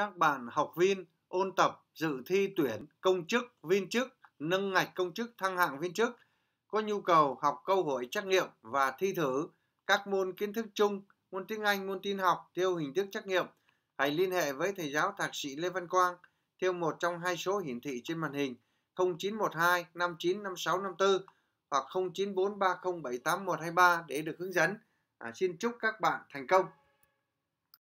các bạn học viên ôn tập dự thi tuyển công chức, viên chức, nâng ngạch công chức, thăng hạng viên chức, có nhu cầu học câu hỏi trắc nghiệm và thi thử các môn kiến thức chung, môn tiếng Anh, môn tin học theo hình thức trắc nghiệm, hãy liên hệ với thầy giáo thạc sĩ Lê Văn Quang theo một trong hai số hiển thị trên màn hình 0912 59 hoặc 0943078123 để được hướng dẫn. À, xin chúc các bạn thành công.